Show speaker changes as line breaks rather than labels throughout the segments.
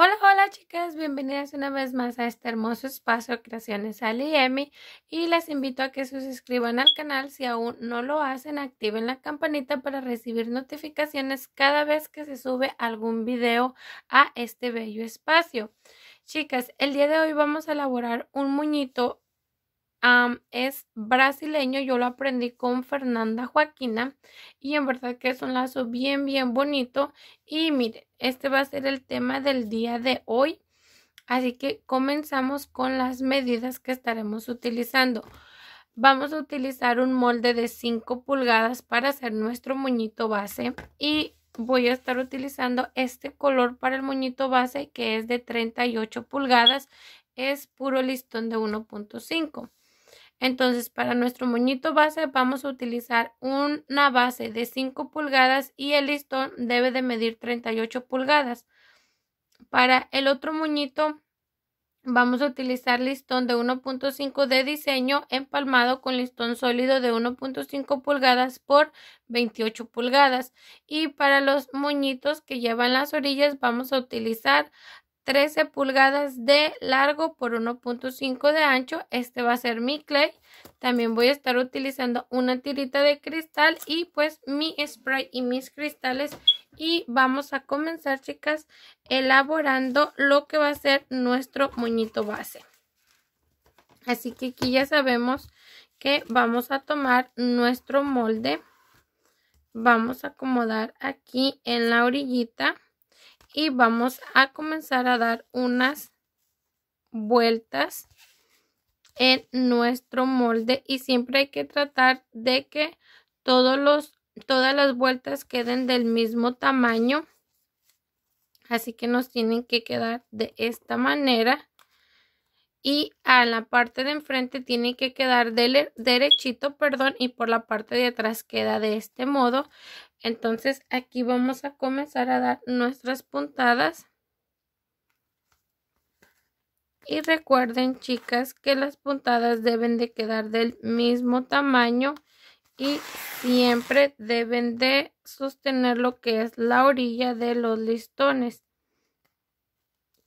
Hola, hola chicas, bienvenidas una vez más a este hermoso espacio Creaciones Ali y Emi y les invito a que se suscriban al canal si aún no lo hacen, activen la campanita para recibir notificaciones cada vez que se sube algún video a este bello espacio. Chicas, el día de hoy vamos a elaborar un muñito es brasileño, yo lo aprendí con Fernanda Joaquina y en verdad que es un lazo bien, bien bonito. Y miren, este va a ser el tema del día de hoy. Así que comenzamos con las medidas que estaremos utilizando. Vamos a utilizar un molde de 5 pulgadas para hacer nuestro muñito base y voy a estar utilizando este color para el muñito base que es de 38 pulgadas. Es puro listón de 1.5. Entonces, para nuestro moñito base vamos a utilizar una base de 5 pulgadas y el listón debe de medir 38 pulgadas. Para el otro moñito vamos a utilizar listón de 1.5 de diseño empalmado con listón sólido de 1.5 pulgadas por 28 pulgadas. Y para los moñitos que llevan las orillas vamos a utilizar 13 pulgadas de largo por 1.5 de ancho. Este va a ser mi clay. También voy a estar utilizando una tirita de cristal y pues mi spray y mis cristales. Y vamos a comenzar, chicas, elaborando lo que va a ser nuestro muñito base. Así que aquí ya sabemos que vamos a tomar nuestro molde. Vamos a acomodar aquí en la orillita y vamos a comenzar a dar unas vueltas en nuestro molde y siempre hay que tratar de que todos los todas las vueltas queden del mismo tamaño así que nos tienen que quedar de esta manera y a la parte de enfrente tiene que quedar derechito, perdón, y por la parte de atrás queda de este modo. Entonces aquí vamos a comenzar a dar nuestras puntadas. Y recuerden chicas que las puntadas deben de quedar del mismo tamaño y siempre deben de sostener lo que es la orilla de los listones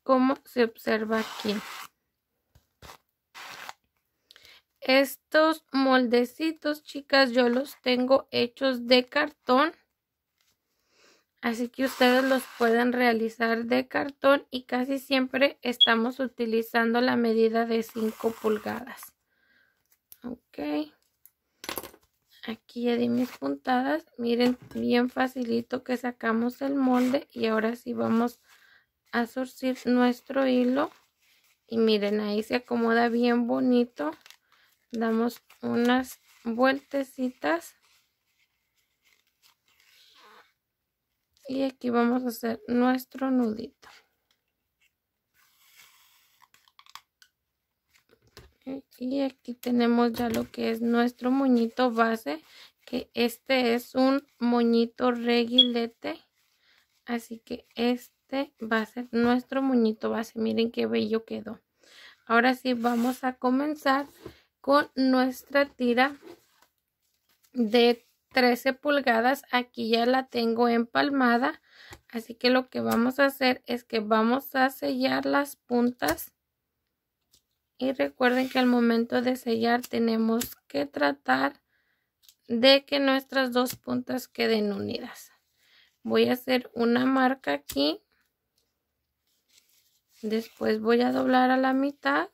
como se observa aquí. Estos moldecitos, chicas, yo los tengo hechos de cartón. Así que ustedes los pueden realizar de cartón y casi siempre estamos utilizando la medida de 5 pulgadas. Ok. Aquí ya di mis puntadas. Miren bien facilito que sacamos el molde y ahora sí vamos a surcir nuestro hilo. Y miren ahí se acomoda bien bonito damos unas vueltecitas y aquí vamos a hacer nuestro nudito y aquí tenemos ya lo que es nuestro moñito base que este es un moñito reguilete así que este va a ser nuestro moñito base miren qué bello quedó ahora sí vamos a comenzar con nuestra tira de 13 pulgadas aquí ya la tengo empalmada así que lo que vamos a hacer es que vamos a sellar las puntas y recuerden que al momento de sellar tenemos que tratar de que nuestras dos puntas queden unidas voy a hacer una marca aquí después voy a doblar a la mitad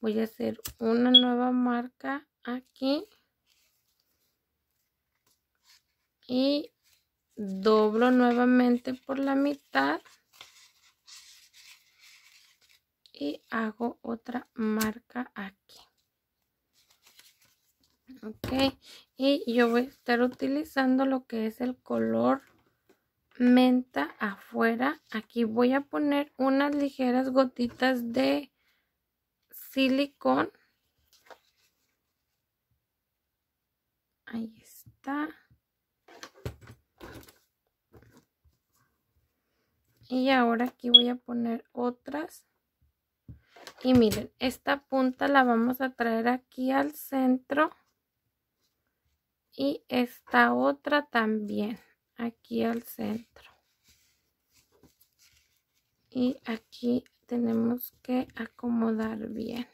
voy a hacer una nueva marca aquí y doblo nuevamente por la mitad y hago otra marca aquí ok y yo voy a estar utilizando lo que es el color menta afuera aquí voy a poner unas ligeras gotitas de silicón. Ahí está. Y ahora aquí voy a poner otras. Y miren, esta punta la vamos a traer aquí al centro. Y esta otra también, aquí al centro. Y aquí tenemos que acomodar bien.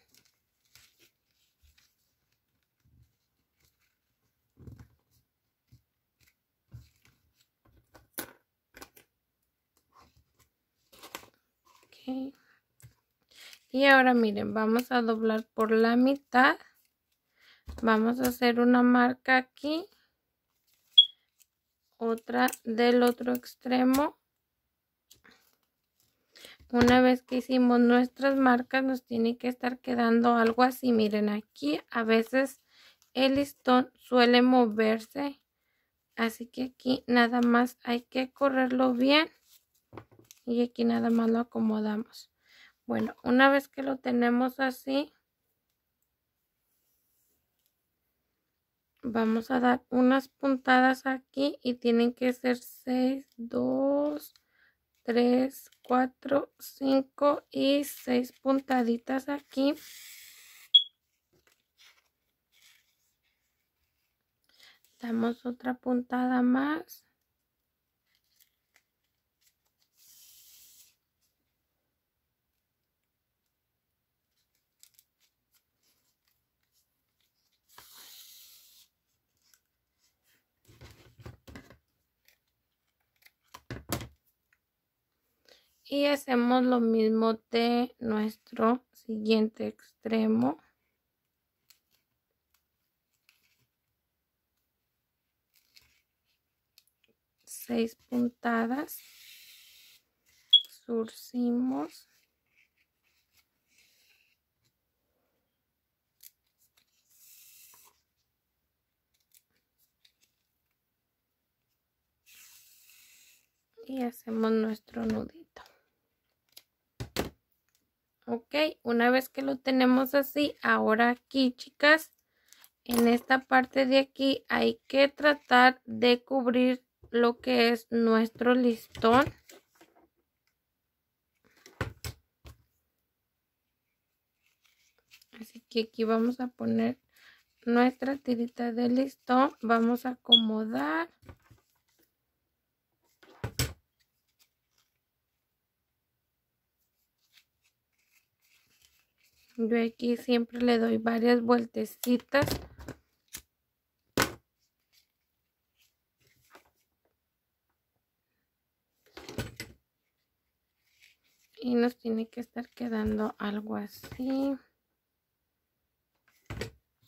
Y ahora miren, vamos a doblar por la mitad. Vamos a hacer una marca aquí. Otra del otro extremo una vez que hicimos nuestras marcas nos tiene que estar quedando algo así. Miren aquí a veces el listón suele moverse. Así que aquí nada más hay que correrlo bien. Y aquí nada más lo acomodamos. Bueno, una vez que lo tenemos así. Vamos a dar unas puntadas aquí y tienen que ser 6, 2, 3, 4, 5 y 6 puntaditas aquí. Damos otra puntada más. y hacemos lo mismo de nuestro siguiente extremo seis puntadas surcimos y hacemos nuestro nudito ok una vez que lo tenemos así ahora aquí chicas en esta parte de aquí hay que tratar de cubrir lo que es nuestro listón así que aquí vamos a poner nuestra tirita de listón vamos a acomodar Yo aquí siempre le doy varias vueltecitas. Y nos tiene que estar quedando algo así.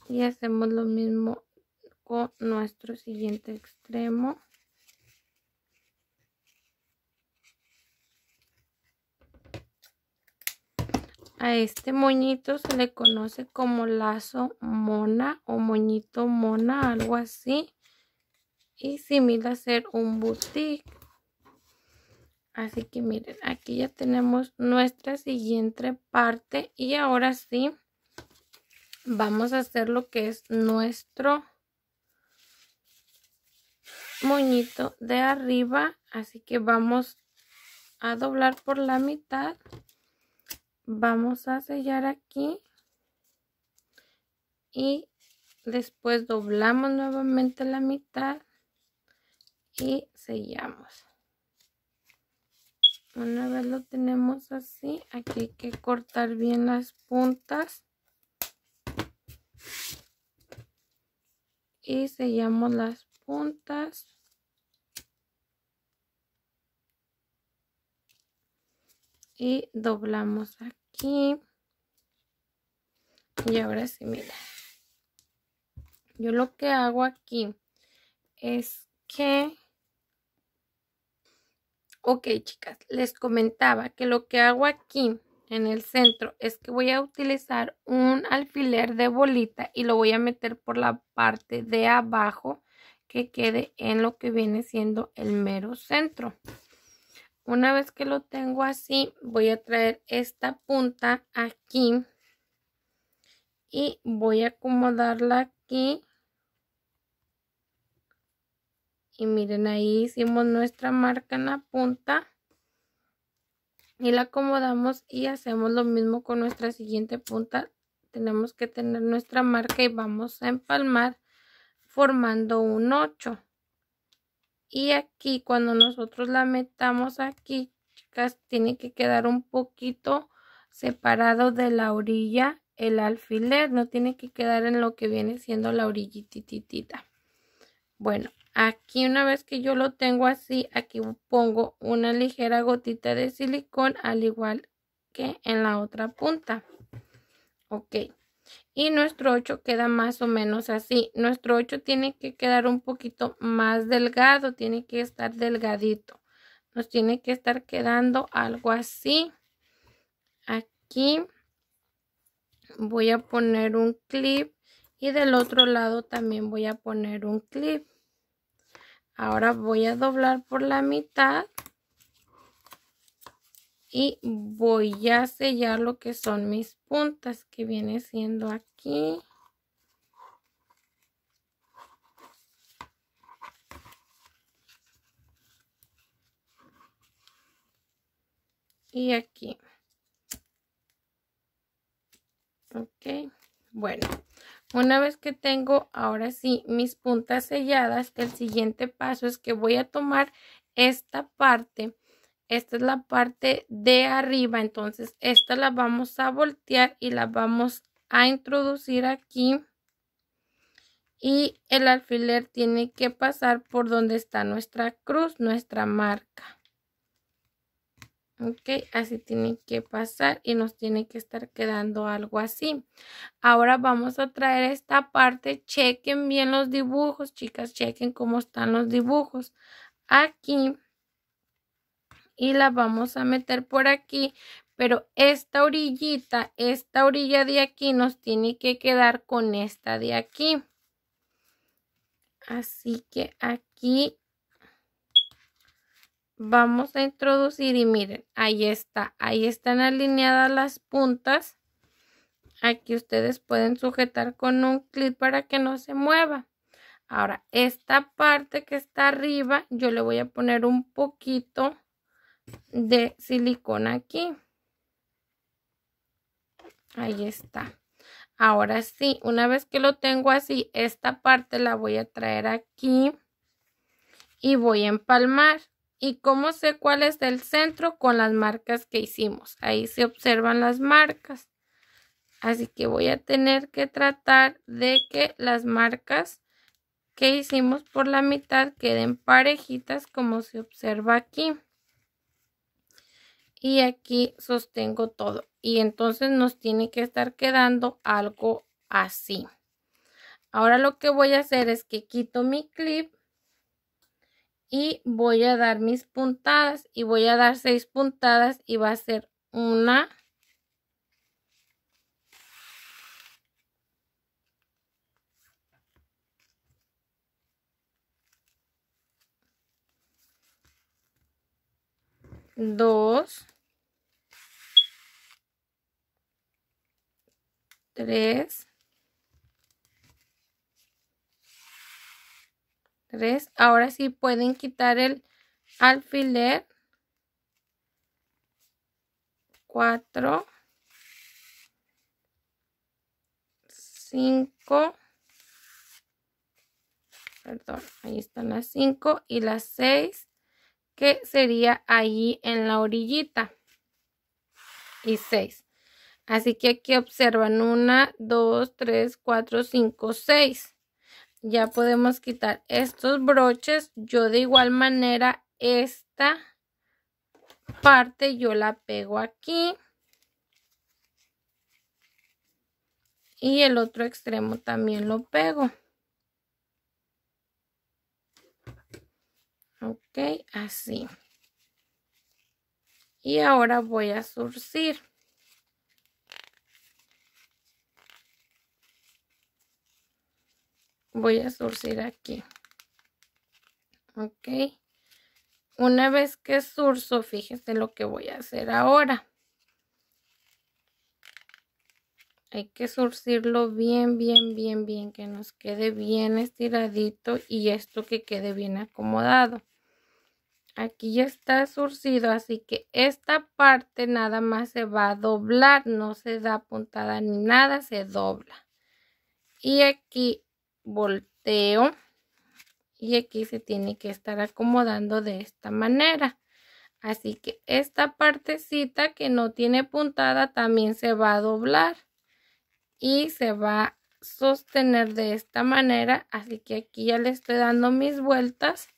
Y hacemos lo mismo con nuestro siguiente extremo. A este moñito se le conoce como lazo mona o moñito mona, algo así. Y similar a ser un boutique. Así que miren, aquí ya tenemos nuestra siguiente parte. Y ahora sí, vamos a hacer lo que es nuestro moñito de arriba. Así que vamos a doblar por la mitad vamos a sellar aquí y después doblamos nuevamente la mitad y sellamos una vez lo tenemos así aquí hay que cortar bien las puntas y sellamos las puntas y doblamos aquí y ahora sí mira yo lo que hago aquí es que ok chicas les comentaba que lo que hago aquí en el centro es que voy a utilizar un alfiler de bolita y lo voy a meter por la parte de abajo que quede en lo que viene siendo el mero centro una vez que lo tengo así, voy a traer esta punta aquí y voy a acomodarla aquí. Y miren, ahí hicimos nuestra marca en la punta. Y la acomodamos y hacemos lo mismo con nuestra siguiente punta. Tenemos que tener nuestra marca y vamos a empalmar formando un 8 y aquí cuando nosotros la metamos aquí chicas tiene que quedar un poquito separado de la orilla el alfiler no tiene que quedar en lo que viene siendo la orillititita bueno aquí una vez que yo lo tengo así aquí pongo una ligera gotita de silicón al igual que en la otra punta ok y nuestro 8 queda más o menos así. Nuestro 8 tiene que quedar un poquito más delgado, tiene que estar delgadito. Nos tiene que estar quedando algo así. Aquí voy a poner un clip y del otro lado también voy a poner un clip. Ahora voy a doblar por la mitad y voy a sellar lo que son mis puntas que viene siendo aquí y aquí ok bueno una vez que tengo ahora sí mis puntas selladas el siguiente paso es que voy a tomar esta parte esta es la parte de arriba, entonces esta la vamos a voltear y la vamos a introducir aquí y el alfiler tiene que pasar por donde está nuestra cruz, nuestra marca. Ok, así tiene que pasar y nos tiene que estar quedando algo así. Ahora vamos a traer esta parte, chequen bien los dibujos, chicas, chequen cómo están los dibujos. Aquí y la vamos a meter por aquí pero esta orillita, esta orilla de aquí nos tiene que quedar con esta de aquí. Así que aquí vamos a introducir y miren, ahí está, ahí están alineadas las puntas. Aquí ustedes pueden sujetar con un clip para que no se mueva. Ahora, esta parte que está arriba, yo le voy a poner un poquito de silicona aquí. Ahí está. Ahora sí, una vez que lo tengo así, esta parte la voy a traer aquí y voy a empalmar. ¿Y cómo sé cuál es el centro? Con las marcas que hicimos. Ahí se observan las marcas. Así que voy a tener que tratar de que las marcas que hicimos por la mitad queden parejitas como se observa aquí y aquí sostengo todo y entonces nos tiene que estar quedando algo así ahora lo que voy a hacer es que quito mi clip y voy a dar mis puntadas y voy a dar seis puntadas y va a ser una dos 3, 3. Ahora sí pueden quitar el alfiler. 4, 5, perdón, ahí están las 5 y las 6, que sería allí en la orillita. Y 6. Así que aquí observan 1, 2, 3, 4, 5, 6. Ya podemos quitar estos broches. Yo de igual manera esta parte yo la pego aquí. Y el otro extremo también lo pego. Ok, así. Y ahora voy a surcir. voy a surcir aquí ok una vez que surzo fíjense lo que voy a hacer ahora hay que surcirlo bien bien bien bien que nos quede bien estiradito y esto que quede bien acomodado aquí ya está surcido así que esta parte nada más se va a doblar no se da puntada ni nada se dobla y aquí volteo y aquí se tiene que estar acomodando de esta manera. Así que esta partecita que no tiene puntada también se va a doblar y se va a sostener de esta manera. Así que aquí ya le estoy dando mis vueltas.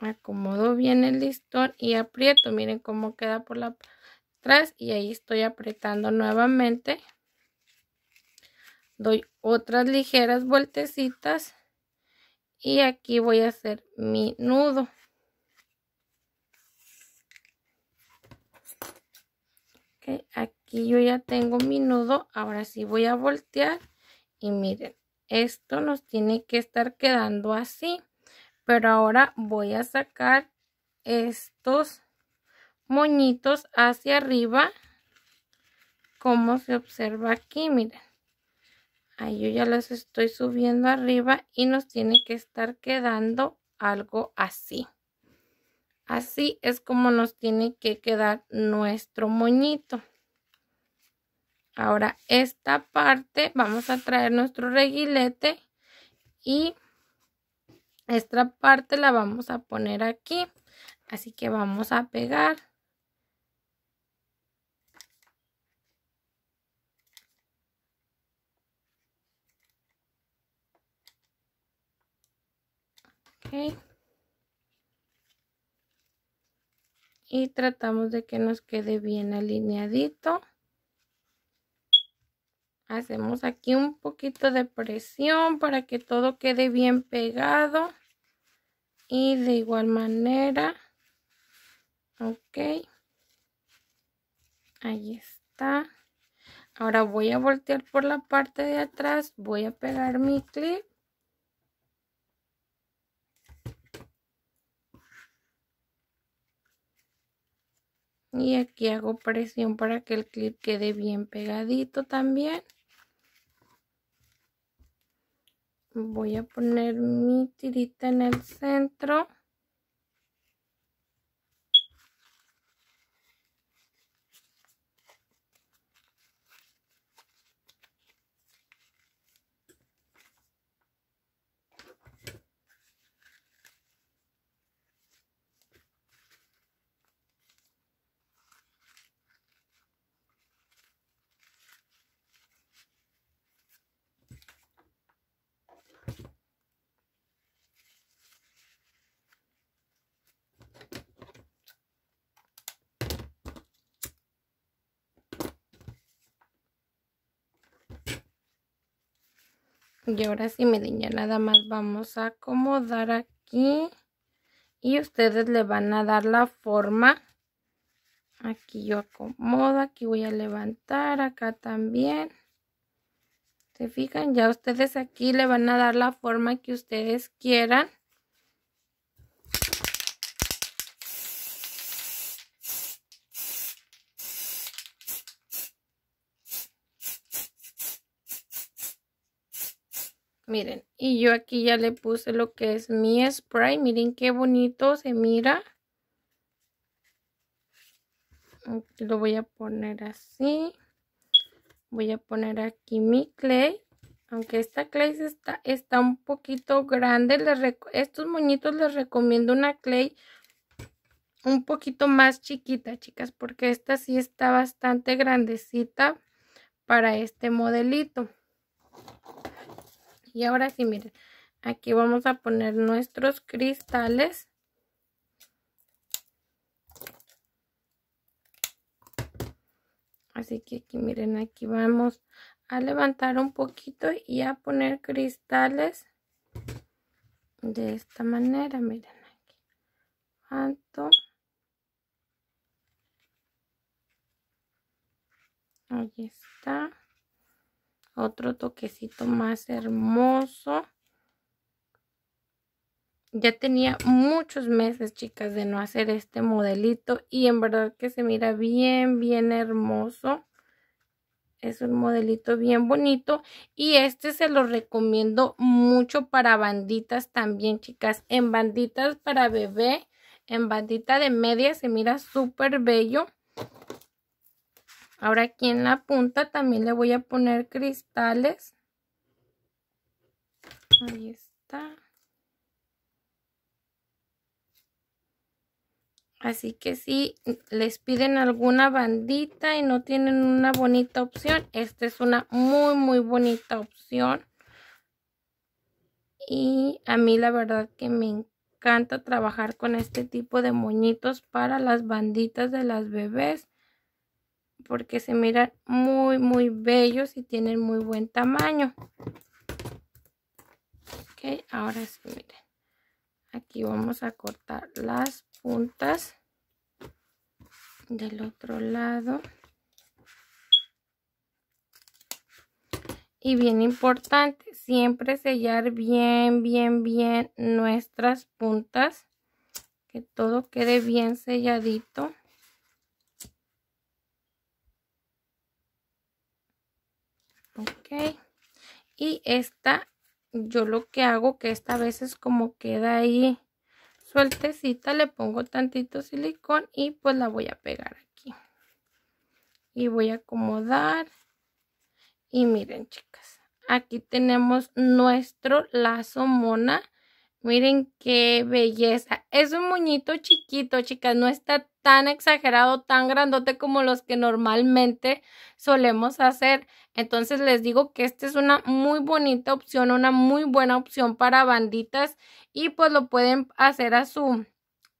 Acomodo bien el listón y aprieto. Miren cómo queda por la atrás y ahí estoy apretando nuevamente doy otras ligeras vueltecitas y aquí voy a hacer mi nudo aquí yo ya tengo mi nudo ahora sí voy a voltear y miren esto nos tiene que estar quedando así pero ahora voy a sacar estos moñitos hacia arriba como se observa aquí miren Ahí yo ya las estoy subiendo arriba y nos tiene que estar quedando algo así. Así es como nos tiene que quedar nuestro moñito. Ahora esta parte vamos a traer nuestro reguilete y esta parte la vamos a poner aquí. Así que vamos a pegar. y tratamos de que nos quede bien alineadito hacemos aquí un poquito de presión para que todo quede bien pegado y de igual manera ok ahí está ahora voy a voltear por la parte de atrás voy a pegar mi clip y aquí hago presión para que el clip quede bien pegadito también voy a poner mi tirita en el centro Y ahora sí, me nada más vamos a acomodar aquí. Y ustedes le van a dar la forma. Aquí yo acomodo, aquí voy a levantar, acá también. ¿Se fijan? Ya ustedes aquí le van a dar la forma que ustedes quieran. Miren, y yo aquí ya le puse lo que es mi spray. Miren qué bonito se mira. lo voy a poner así. Voy a poner aquí mi clay. Aunque esta clay está, está un poquito grande. estos moñitos les recomiendo una clay un poquito más chiquita, chicas. Porque esta sí está bastante grandecita para este modelito. Y ahora sí, miren, aquí vamos a poner nuestros cristales. Así que aquí miren, aquí vamos a levantar un poquito y a poner cristales de esta manera, miren aquí. Alto. Ahí está otro toquecito más hermoso. Ya tenía muchos meses, chicas, de no hacer este modelito y en verdad que se mira bien, bien hermoso. Es un modelito bien bonito y este se lo recomiendo mucho para banditas también, chicas. En banditas para bebé, en bandita de media se mira súper bello. Ahora aquí en la punta también le voy a poner cristales. Ahí está. Así que si les piden alguna bandita y no tienen una bonita opción, esta es una muy, muy bonita opción. Y a mí la verdad que me encanta trabajar con este tipo de moñitos para las banditas de las bebés porque se miran muy muy bellos y tienen muy buen tamaño ok ahora sí miren aquí vamos a cortar las puntas del otro lado y bien importante siempre sellar bien bien bien nuestras puntas que todo quede bien selladito ok y esta yo lo que hago que esta vez es como queda ahí sueltecita le pongo tantito silicón y pues la voy a pegar aquí y voy a acomodar y miren chicas aquí tenemos nuestro lazo mona miren qué belleza es un muñito chiquito chicas no está tan exagerado, tan grandote como los que normalmente solemos hacer. Entonces les digo que esta es una muy bonita opción, una muy buena opción para banditas y pues lo pueden hacer a su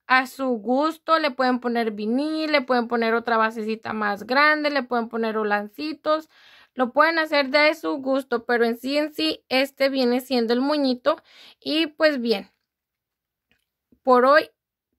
a su gusto, le pueden poner vinil, le pueden poner otra basecita más grande, le pueden poner holancitos, lo pueden hacer de su gusto, pero en sí en sí este viene siendo el muñito, y pues bien, por hoy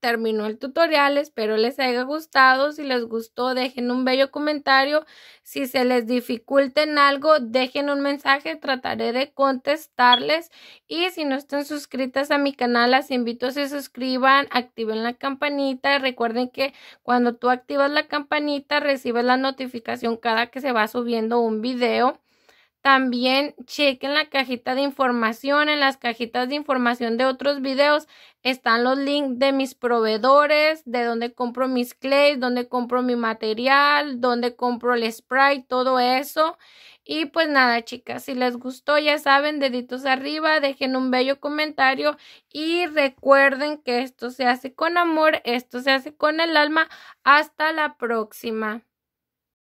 terminó el tutorial, espero les haya gustado, si les gustó dejen un bello comentario, si se les dificulta en algo dejen un mensaje, trataré de contestarles y si no están suscritas a mi canal las invito a que se suscriban, activen la campanita, recuerden que cuando tú activas la campanita recibes la notificación cada que se va subiendo un video. También chequen la cajita de información. En las cajitas de información de otros videos están los links de mis proveedores, de dónde compro mis clays, dónde compro mi material, dónde compro el spray, todo eso. Y pues nada, chicas, si les gustó, ya saben, deditos arriba, dejen un bello comentario y recuerden que esto se hace con amor, esto se hace con el alma. Hasta la próxima.